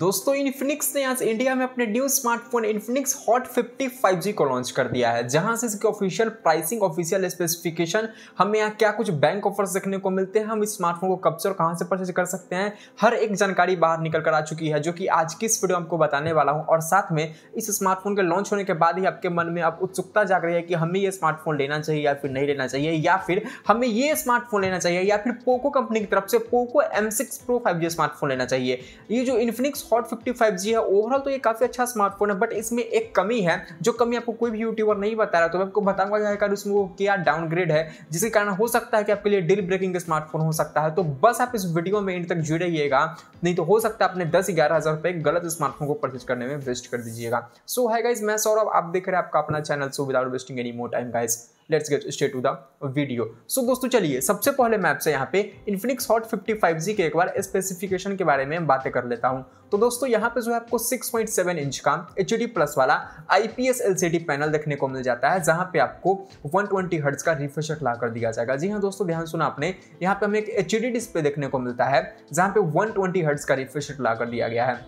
दोस्तों इन्फिनिक्स ने आज इंडिया में अपने new smartphone Infinix hot 50 5G को लॉन्च कर दिया है जहां से इसके ऑफिशियल प्राइसिंग ऑफिशियल स्पेसिफिकेशन हमें यहाँ क्या कुछ बैंक ऑफर्स देखने को मिलते हैं हम इस स्मार्टफोन को कब से और कहाँ से परचेज कर सकते हैं हर एक जानकारी बाहर निकल कर आ चुकी है जो कि आज की इस वीडियो आपको बताने वाला हूँ और साथ में इस स्मार्टफोन के लॉन्च होने के बाद ही आपके मन में अब उत्सुकता जाग रही है कि हमें ये स्मार्टफोन लेना चाहिए या फिर नहीं लेना चाहिए या फिर हमें ये स्मार्टफोन लेना चाहिए या फिर पोको कंपनी की तरफ से Poco M six pro five smartphone लेना चाहिए ये जो Infinix Hot fifty five G है ओवरऑल तो ये काफी अच्छा स्मार्टफोन है बट इसमें एक कमी है जो कमी आपको कोई भी यूट्यूबर नहीं बता रहा तो मैं आपको बताऊंगा उसमें वो क्या डाउनग्रेड है जिसके कारण हो सकता है कि आपके लिए डील ब्रेकिंग स्मार्टफोन हो सकता है तो बस आप इस वीडियो में एंड तक जुड़े रहिएगा नहीं तो हो सकता है अपने दस ग्यारह हज़ार रुपए गलत स्मार्टफोन को परचेज करने में वेस्ट कर दीजिएगा सो है गाइज मैं सौरभ आप देख रहे हैं आपका अपना channel so without wasting any more time guys let's get started to the video so दोस्तों चलिए सबसे पहले मैं आपसे यहाँ पे इन्फिनिक्स हॉट 55G के एक बार स्पेसिफिकेशन के बारे में बातें कर लेता हूँ तो दोस्तों यहाँ पे जो है आपको 6.7 इंच का एच प्लस वाला आई पी पैनल देखने को मिल जाता है जहाँ पे आपको 120 ट्वेंटी हर्ट्स का रिफ्रेश ला कर दिया जाएगा जी हाँ दोस्तों ध्यान सुना आपने यहाँ पे हमें एक एच डिस्प्ले देखने को मिलता है जहाँ पे वन ट्वेंटी का रिफ्रेश ला कर दिया गया है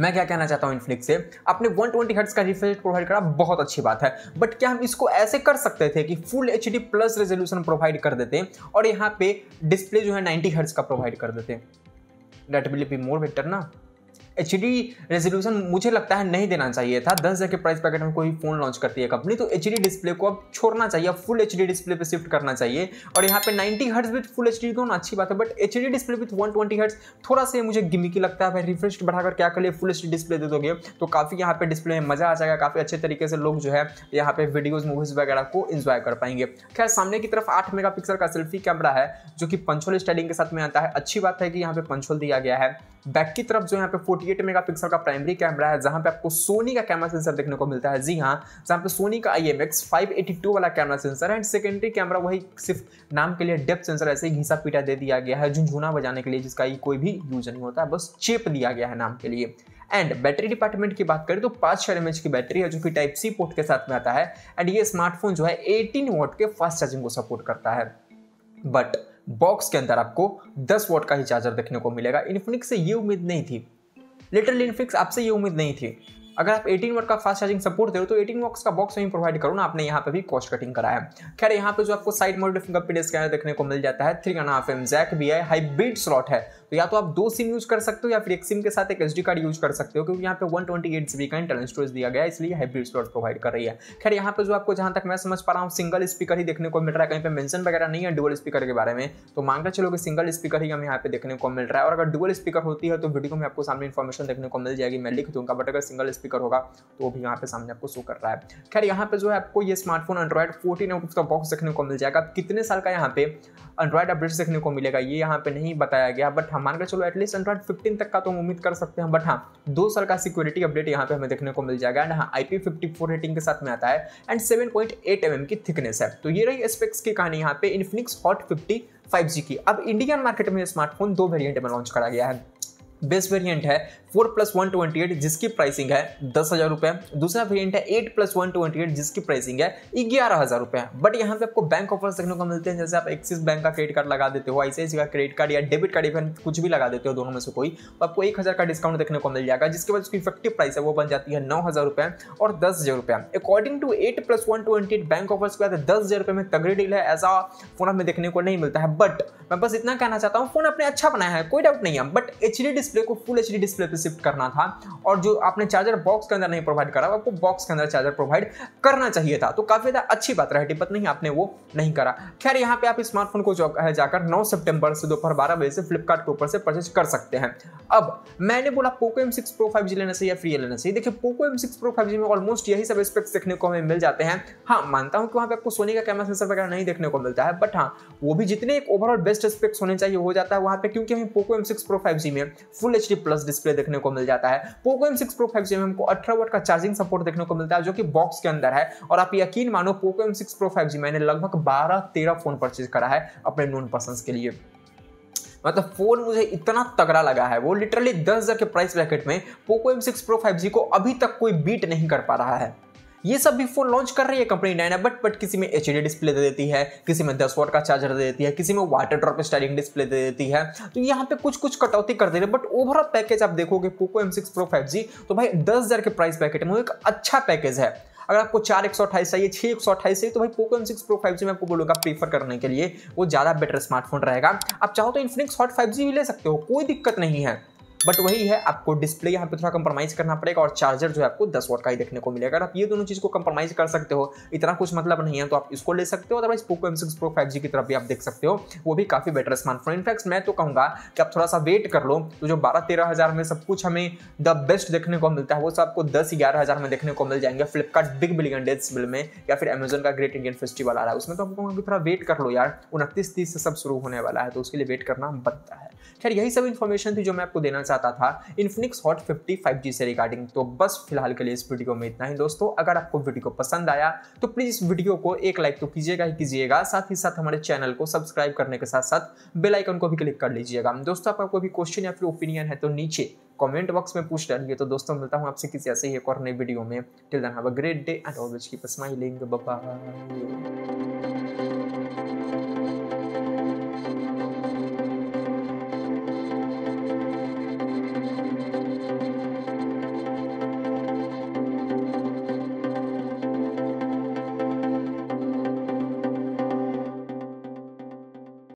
मैं क्या कहना चाहता हूँ इनफ्लिक्स से अपने 120 ट्वेंटी हर्ट्स का रिफ्रेश प्रोवाइड करा बहुत अच्छी बात है बट क्या हम इसको ऐसे कर सकते थे कि full H plus resolution provide कर देते और यहाँ पे डिस्प्ले जो है नाइन्टी हर्ट्स का प्रोवाइड कर देते that will be more better ना एच डी रेजोल्यूशन मुझे लगता है नहीं देना चाहिए था दस हज़ार के प्राइस पैकेट में कोई फ़ोन लॉन्च करती है कंपनी तो एच डी डिस्प्ले को अब छोड़ना चाहिए फुल एच डी डिस्प्ले पे शिफ्ट करना चाहिए और यहाँ पे ninety hertz with full H D दोनों अच्छी बात है but H D display with one twenty hertz थोड़ा सा मुझे गिमिकी लगता है भाई रिफ्रेश बढ़ाकर क्या करिए फुल एच डी डिस्प्ले दे दोगे तो काफ़ी यहाँ पे डिस्प्ले में मज़ा आ जाएगा काफ़ी अच्छे तरीके से लोग जो है यहाँ पे वीडियोज़ मूवीज़ वगैरह को इन्जॉय कर पाएंगे खैर सामने की तरफ आठ मेगा का सेल्फी कैमरा है जो कि पंचोल स्टाइलिंग के साथ में आता है अच्छी बात है कि यहाँ पे पंचोल दिया गया है बैक की तरफ जो यहाँ पे 48 मेगापिक्सल का प्राइमरी कैमरा है जहां पे आपको सोनी का कैमरा सेंसर देखने को मिलता है जी हाँ जहां पे सोनी का आई एम एक्स वाला camera sensor and secondary camera वही सिर्फ नाम के लिए डेप्थ सेंसर ऐसे ही घिसा पीटा दे दिया गया है झुंझुना बजाने के लिए जिसका ही कोई भी यूज नहीं होता है बस चेप दिया गया है नाम के लिए एंड बैटरी डिपार्टमेंट की बात करें तो पाँच छः एम की बैटरी है जो कि टाइप सी पोर्ट के साथ में आता है एंड ये स्मार्टफोन जो है एटीन वॉट के फास्ट चार्जिंग को सपोर्ट करता है बट बॉक्स के अंदर आपको 10 वॉट का ही चार्जर देखने को मिलेगा इन्फिनिक्स से ये उम्मीद नहीं थी लिटरली इन्फिक्स आपसे ये उम्मीद नहीं थी अगर आप 18 वर्क का फास्ट चार्जिंग सपोर्ट दे रहे हो तो 18 वर्क का बॉक्स वहीं प्रोवाइड करो ना आपने यहाँ पे भी कॉस्ट कटिंग कराया है खैर यहाँ पे जो आपको साइड मोड फिंगरप्रिंट स्कैनर देखने को मिल जाता है three and half M jack भी है हाइब्रिड स्लॉट है तो या तो आप दो सिम यूज कर सकते हो या फिर एक सिम के साथ एक एस कार्ड यूज कर सकते हो क्योंकि यहाँ पे वन ट्वेंटी का इंटरनल स्टोरेज दिया गया है इसलिए हाइब्रिड स्लॉट प्रोवाइड कर रही है खैर यहाँ पे जो आपको जहाँ तक मैं समझ पा रहा हूँ सिंगल स्पीकर ही देखने को मिल रहा है कहीं पे मेंशन वगैरह नहीं है डुअल स्पीकर के बारे में तो मांग कर चलो कि सिंगल स्पीकर ही हमें यहाँ पे देखने को मिल रहा है और अगर डुअल स्पीकर होती है तो वीडियो में आपको सामने इन्फॉर्मेशन देखने को मिल जाएगी मैं लिख दूंगा बट अगर सिंगल स्पीकर स्पीकर होगा तो वो भी यहाँ पे सामने आपको शो कर रहा है खैर यहाँ पे जो है आपको ये smartphone Android fourteen out of the box देखने को मिल जाएगा कितने साल का यहाँ पे एंड्रॉइड अपडेट देखने को मिलेगा ये यहाँ पे नहीं बताया गया बट हम हाँ, मानकर चलो एटलीस्ट एंड्रॉइड फिफ्टीन तक का तो हम उम्मीद कर सकते हैं बट हाँ दो साल का सिक्योरिटी अपडेट यहाँ पे हमें देखने को मिल जाएगा एंड हाँ आई पी रेटिंग के साथ में आता है and seven point eight M M की थिकनेस है तो ये रही स्पेक्स की कहानी यहाँ पे Infinix Hot fifty five G की अब इंडियन मार्केट में स्मार्टफोन दो वेरियंट में लॉन्च करा गया है बेस्ट वेरिएंट है four plus one twenty eight जिसकी प्राइसिंग है दस हज़ार रुपये दूसरा वेरिएंट है eight plus one twenty eight जिसकी प्राइसिंग है ग्यारह हज़ार रुपये बट यहाँ पे आपको बैंक ऑफर्स देखने को मिलते हैं जैसे आप एक्सिस बैंक का क्रेडिट कार्ड लगा देते हो आई का क्रेडिट कार्ड या डेबिट कार्ड इवन कुछ भी लगा देते हो दोनों में से कोई तो आपको एक हज़ार का डिस्काउंट देखने को मिल जाएगा जिसके बाद उसकी इफेक्टिव प्राइस है वो बन जाती है नौ हज़ार और दस हज़ार according to eight plus one twenty eight bank offers के बाद दस हज़ार रुपये में तगड़ी डील है ऐसा फोन हमें देखने को नहीं मिलता है बट मैं बस इतना कहना चाहता हूँ फोन अपने अच्छा बनाया है कोई डाउट नहीं है बट एच डी डिस्प्ले को फुल एच डिस्प्ले पे शिफ्ट करना था और जो आपने चार्जर बॉक्स के अंदर नहीं प्रोवाइड करा आपको बॉक्स के अंदर चार्जर प्रोवाइड करना चाहिए था तो काफ़ी ज़्यादा अच्छी बात रही टिपत नहीं आपने वो नहीं करा खैर यहाँ पे आप स्मार्टफोन को जाकर नौ सेप्टेम्बर से दोपहर बारह बजे से फ्लिपकार्ट के ऊपर से परचेज कर सकते हैं अब मैंने बोला Poco M six pro five G लेना चाहिए या फ्री लेना चाहिए देखिए Poco M six pro five G में ऑलमोस्ट यही सब स्पेक्स देखने को हमें मिल जाते हैं हाँ मानता हूँ कि वहाँ पे आपको सोनी का कैमरा सेंसर वगैरह नहीं देखने को मिलता है बट हाँ वो भी जितने एक ओवरऑल बेस्ट स्पेक्स होने चाहिए हो जाता है वहाँ पे क्योंकि हमें Poco M six pro five G में फुल एच प्लस डिस्प्ले देखने को मिल जाता है Poco M six pro five G में हमको अठारह वोट का चार्जिंग सपोर्ट देखने को मिलता है जो कि बॉक्स के अंदर है और आप यकीन मानो Poco M six pro five G मैंने लगभग बारह तेरह फोन परचेज करा है अपने नोन पर्सन के लिए मतलब फोन मुझे इतना तगड़ा लगा है वो लिटरली दस हज़ार के प्राइस ब्रैकेट में Poco M six pro five G को अभी तक कोई बीट नहीं कर पा रहा है ये सब भी फ़ोन लॉन्च कर रही है कंपनी डायना बट बट किसी में एच डिस्प्ले दे देती है किसी में दस वोट का चार्जर दे देती है किसी में वाटर ड्रॉप स्टाइलिंग डिस्प्ले दे देती है तो यहाँ पे कुछ कुछ कटौती कर दे रही है बट ओवरऑल पैकेज आप देखोगे Poco M six pro five G तो भाई दस हज़ार के प्राइस पैकेट में एक अच्छा पैकेज है अगर आपको चार एक सौ अट्ठाईस चाहिए छः एक सौ अट्ठाईस चाहिए तो भाई Poco M six pro five G मैं आपको बोलूँगा प्रीफर करने के लिए वो ज़्यादा बेटर स्मार्टफोन रहेगा आप चाहो तो इन्फिनिक्स हॉट फाइव जी भी ले सकते हो कोई दिक्कत नहीं है बट वही है आपको डिस्प्ले यहाँ पे थोड़ा कंप्रोमाइज़ करना पड़ेगा और चार्जर जो है आपको दस वोट का ही देखने को मिलेगा अगर आप ये दोनों चीज़ को कंप्रोमाइज़ कर सकते हो इतना कुछ मतलब नहीं है तो आप इसको ले सकते हो otherwise Poco M six pro five G की तरफ भी आप देख सकते हो वो भी काफ़ी बेटर स्मार्टफोन इनफैक्ट मैं तो कहूँगा कि आप थोड़ा सा वेट कर लो तो जो बारह तेरह हज़ार में सब कुछ हमें द बेस्ट देखने को मिलता है वो सब आपको दस ग्यारह हज़ार में देखने को मिल जाएंगे फ्लिपकार्ट बिग बिलियन डेज बिल में या फिर अमेजोन का ग्रेट इंडियन फेस्टिवल आ रहा है उसमें तो आपको कहूँगा थोड़ा वेट कर लो यार उनतीस तीस से सब शुरू होने वाला है तो उसके लिए वेट करना बनता है खैर यही सब इन्फॉर्मेशन थी जो मैं आपको देना चाहता था इन्फिनिक्स हॉट 50 5G से रिगार्डिंग तो बस फिलहाल के लिए इस वीडियो में इतना ही दोस्तों अगर आपको वीडियो पसंद आया तो प्लीज़ इस वीडियो को एक लाइक तो कीजिएगा ही कीजिएगा साथ ही साथ हमारे चैनल को सब्सक्राइब करने के साथ साथ बेलाइकन को भी क्लिक कर लीजिएगा दोस्तों आपका कोई भी क्वेश्चन या फिर ओपिनियन है तो नीचे कमेंट बॉक्स में पूछ डालिए तो दोस्तों मिलता हूँ आपसे किसी ऐसे ही एक और नए वीडियो में till then have a great day and always keep smiling bye bye